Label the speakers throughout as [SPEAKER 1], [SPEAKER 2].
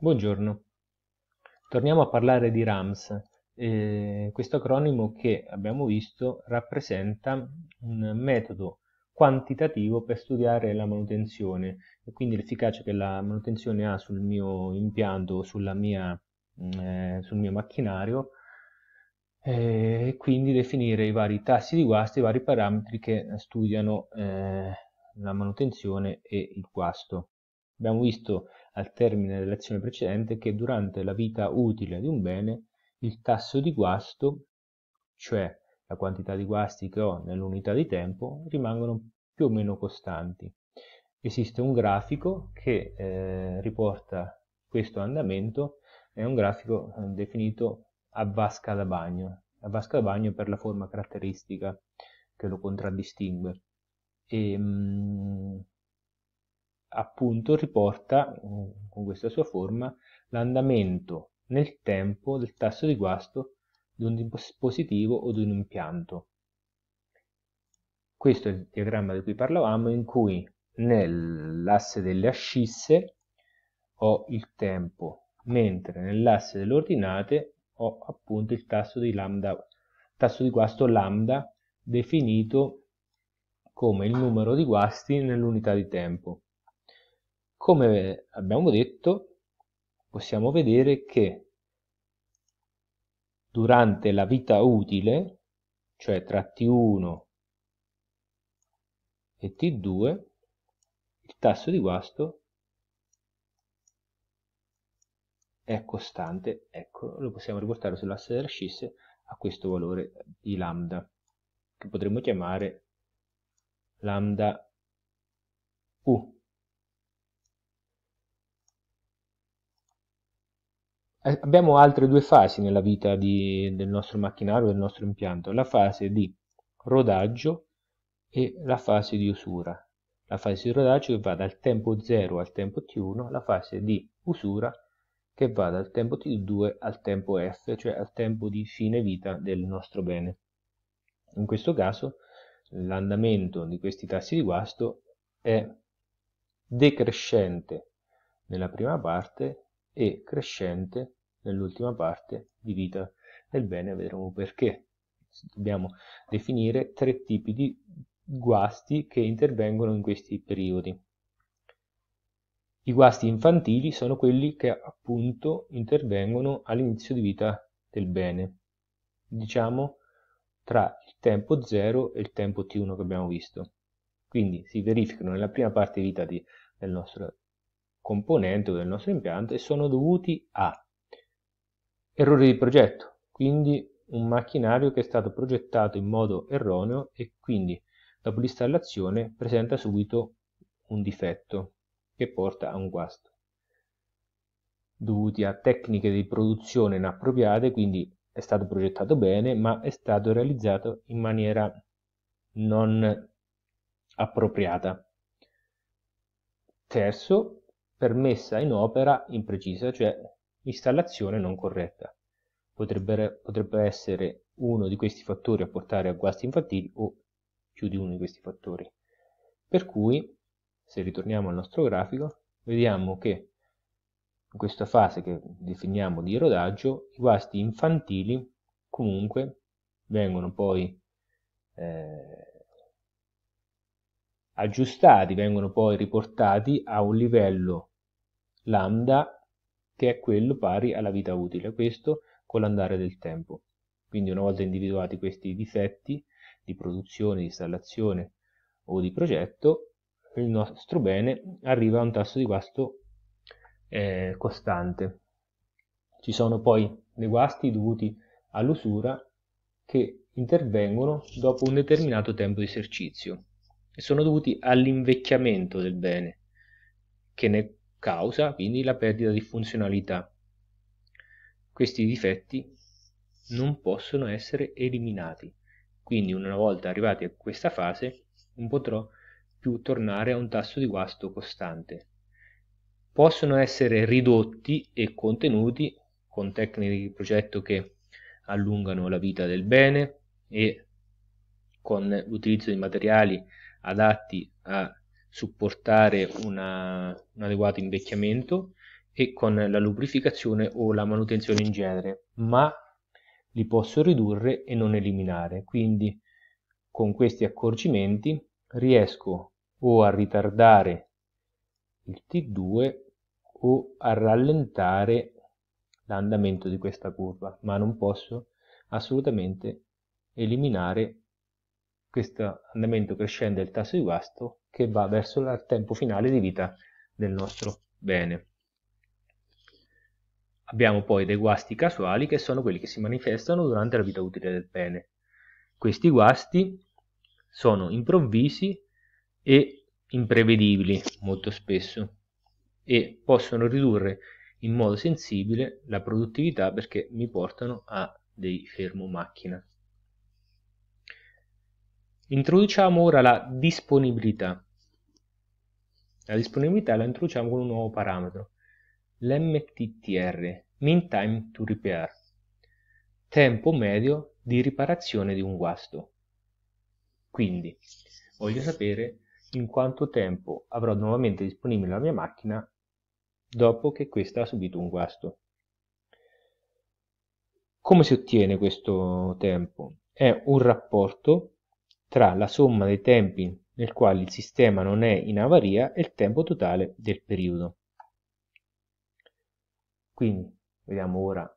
[SPEAKER 1] Buongiorno, torniamo a parlare di RAMS, eh, questo acronimo che abbiamo visto rappresenta un metodo quantitativo per studiare la manutenzione e quindi l'efficacia che la manutenzione ha sul mio impianto o mia, mm, eh, sul mio macchinario e quindi definire i vari tassi di guasto, e i vari parametri che studiano eh, la manutenzione e il guasto. Abbiamo visto al termine dell'azione precedente che durante la vita utile di un bene il tasso di guasto, cioè la quantità di guasti che ho nell'unità di tempo, rimangono più o meno costanti. Esiste un grafico che eh, riporta questo andamento, è un grafico eh, definito a vasca da bagno, a vasca da bagno per la forma caratteristica che lo contraddistingue. E, mh, mm, appunto riporta mm, con questa sua forma l'andamento nel tempo del tasso di guasto di un dispositivo o di un impianto. Questo è il diagramma di cui parlavamo in cui nell'asse delle ascisse ho il tempo, mentre nell'asse delle ordinate ho appunto il tasso di, lambda, tasso di guasto lambda definito come il numero di guasti nell'unità di tempo come abbiamo detto possiamo vedere che durante la vita utile cioè tra T1 e T2 il tasso di guasto è costante ecco lo possiamo riportare sull'asse scisse a questo valore di lambda che potremmo chiamare lambda u Eh, abbiamo altre due fasi nella vita di, del nostro macchinario, del nostro impianto, la fase di rodaggio e la fase di usura. La fase di rodaggio che va dal tempo 0 al tempo T1, la fase di usura che va dal tempo T2 al tempo F, cioè al tempo di fine vita del nostro bene. In questo caso l'andamento di questi tassi di guasto è decrescente nella prima parte e crescente nell'ultima parte di vita del bene vedremo perché. Dobbiamo definire tre tipi di guasti che intervengono in questi periodi. I guasti infantili sono quelli che appunto intervengono all'inizio di vita del bene, diciamo tra il tempo 0 e il tempo T1 che abbiamo visto. Quindi si verificano nella prima parte di vita di, del nostro componente o del nostro impianto e sono dovuti a errori di progetto, quindi un macchinario che è stato progettato in modo erroneo e quindi dopo l'installazione presenta subito un difetto che porta a un guasto dovuti a tecniche di produzione inappropriate, quindi è stato progettato bene, ma è stato realizzato in maniera non appropriata. Terzo, permessa in opera imprecisa, cioè installazione non corretta. Potrebbe, potrebbe essere uno di questi fattori a portare a guasti infantili o più di uno di questi fattori. Per cui, se ritorniamo al nostro grafico, vediamo che in questa fase che definiamo di rodaggio, i guasti infantili comunque vengono poi eh, aggiustati, vengono poi riportati a un livello lambda che è quello pari alla vita utile, questo con l'andare del tempo. Quindi una volta individuati questi difetti di produzione, di installazione o di progetto, il nostro bene arriva a un tasso di guasto eh, costante. Ci sono poi dei guasti dovuti all'usura che intervengono dopo un determinato tempo di esercizio e sono dovuti all'invecchiamento del bene, che ne causa quindi la perdita di funzionalità. Questi difetti non possono essere eliminati, quindi una volta arrivati a questa fase non potrò più tornare a un tasso di guasto costante. Possono essere ridotti e contenuti con tecniche di progetto che allungano la vita del bene e con l'utilizzo di materiali adatti a supportare una, un adeguato invecchiamento e con la lubrificazione o la manutenzione in genere, ma li posso ridurre e non eliminare. Quindi con questi accorgimenti riesco o a ritardare il T2 o a rallentare l'andamento di questa curva, ma non posso assolutamente eliminare questo andamento crescente del tasso di guasto che va verso il tempo finale di vita del nostro bene. Abbiamo poi dei guasti casuali che sono quelli che si manifestano durante la vita utile del bene. Questi guasti sono improvvisi e imprevedibili molto spesso e possono ridurre in modo sensibile la produttività perché mi portano a dei fermo macchina. Introduciamo ora la disponibilità. La disponibilità la introduciamo con un nuovo parametro, l'MTTR, mean time to repair, tempo medio di riparazione di un guasto. Quindi voglio sapere in quanto tempo avrò nuovamente disponibile la mia macchina dopo che questa ha subito un guasto. Come si ottiene questo tempo? È un rapporto tra la somma dei tempi nel quale il sistema non è in avaria e il tempo totale del periodo. Quindi vediamo ora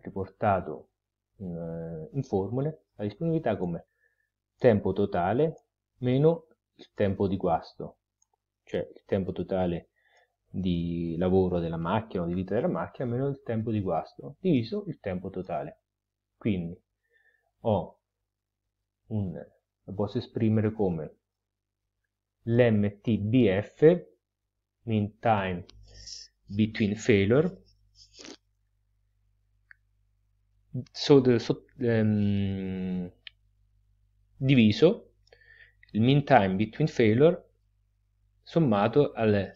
[SPEAKER 1] riportato in, eh, in formule la disponibilità come tempo totale meno il tempo di guasto, cioè il tempo totale di lavoro della macchina o di vita della macchina meno il tempo di guasto diviso il tempo totale. Quindi ho un la posso esprimere come l'MTBF, mean time between failure, so, the, so, um, diviso il mean time between failure sommato al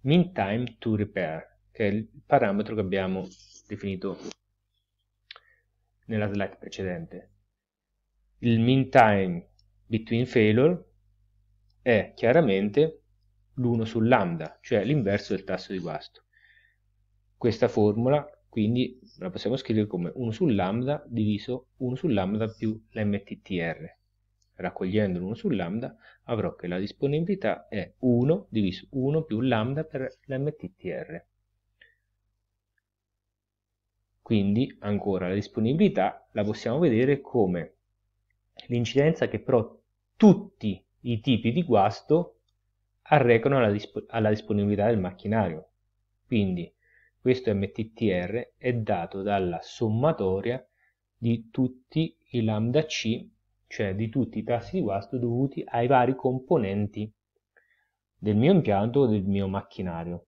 [SPEAKER 1] mean time to repair, che è il parametro che abbiamo definito nella slide precedente il mean time between failure è chiaramente l'1 su lambda, cioè l'inverso del tasso di guasto. Questa formula quindi la possiamo scrivere come 1 su lambda diviso 1 su lambda più l'mttr. Raccogliendo l'1 su lambda avrò che la disponibilità è 1 diviso 1 più lambda per l'mttr. Quindi ancora la disponibilità la possiamo vedere come l'incidenza che però tutti i tipi di guasto arrecano alla, disp alla disponibilità del macchinario. Quindi questo MTTR è dato dalla sommatoria di tutti i lambda C, cioè di tutti i tassi di guasto dovuti ai vari componenti del mio impianto o del mio macchinario.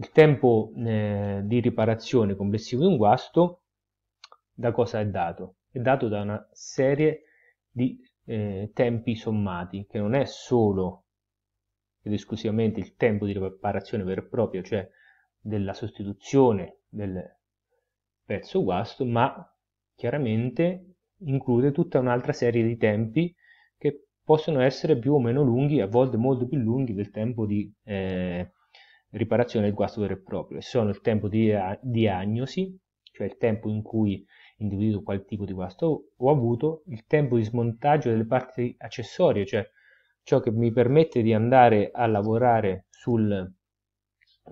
[SPEAKER 1] Il tempo eh, di riparazione complessivo di un guasto da cosa è dato? È dato da una serie di eh, tempi sommati, che non è solo ed esclusivamente il tempo di riparazione vero e proprio, cioè della sostituzione del pezzo guasto, ma chiaramente include tutta un'altra serie di tempi che possono essere più o meno lunghi, a volte molto più lunghi del tempo di eh, riparazione del guasto vero e proprio, e sono il tempo di diagnosi, cioè il tempo in cui individuo quale tipo di guasto ho avuto, il tempo di smontaggio delle parti accessorie, cioè ciò che mi permette di andare a lavorare sul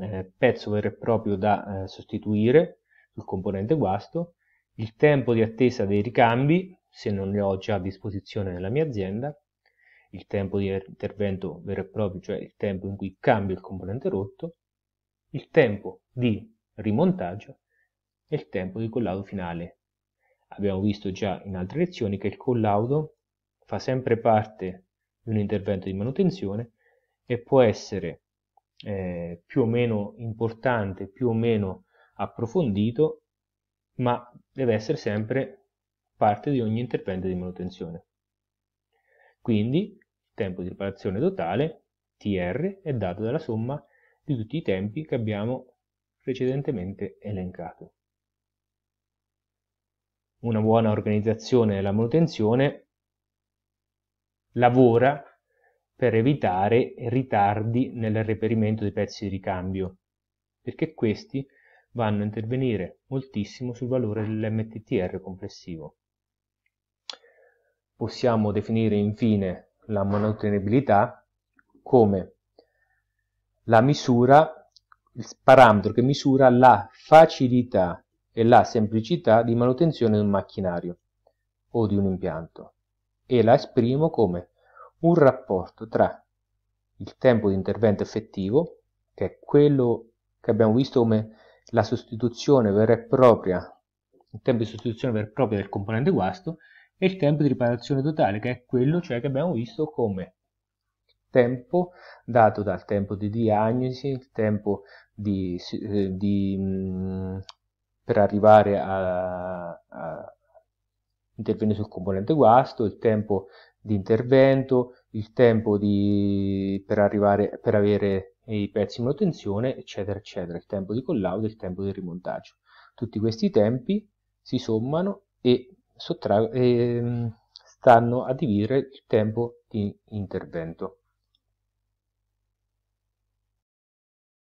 [SPEAKER 1] eh, pezzo vero e proprio da eh, sostituire, sul componente guasto, il tempo di attesa dei ricambi, se non ne ho già a disposizione nella mia azienda, il tempo di intervento vero e proprio, cioè il tempo in cui cambio il componente rotto, il tempo di rimontaggio e il tempo di collaudo finale. Abbiamo visto già in altre lezioni che il collaudo fa sempre parte di un intervento di manutenzione e può essere eh, più o meno importante, più o meno approfondito, ma deve essere sempre parte di ogni intervento di manutenzione. Quindi il tempo di riparazione totale, TR, è dato dalla somma di tutti i tempi che abbiamo precedentemente elencato. Una buona organizzazione della manutenzione lavora per evitare ritardi nel reperimento dei pezzi di ricambio, perché questi vanno a intervenire moltissimo sul valore dell'MTTR complessivo. Possiamo definire infine la manutenibilità come la misura, il parametro che misura la facilità e la semplicità di manutenzione di un macchinario o di un impianto e la esprimo come un rapporto tra il tempo di intervento effettivo, che è quello che abbiamo visto come la sostituzione vera e propria, il tempo di sostituzione vera e propria del componente guasto, e il tempo di riparazione totale, che è quello cioè che abbiamo visto come tempo dato dal tempo di diagnosi, il tempo di, eh, di, mm, per arrivare a, a intervenire sul componente guasto, il tempo di intervento, il tempo di, per, arrivare, per avere i pezzi in manutenzione, eccetera, eccetera, il tempo di collaudo, e il tempo di rimontaggio. Tutti questi tempi si sommano e Ehm, stanno a dividere il tempo di intervento.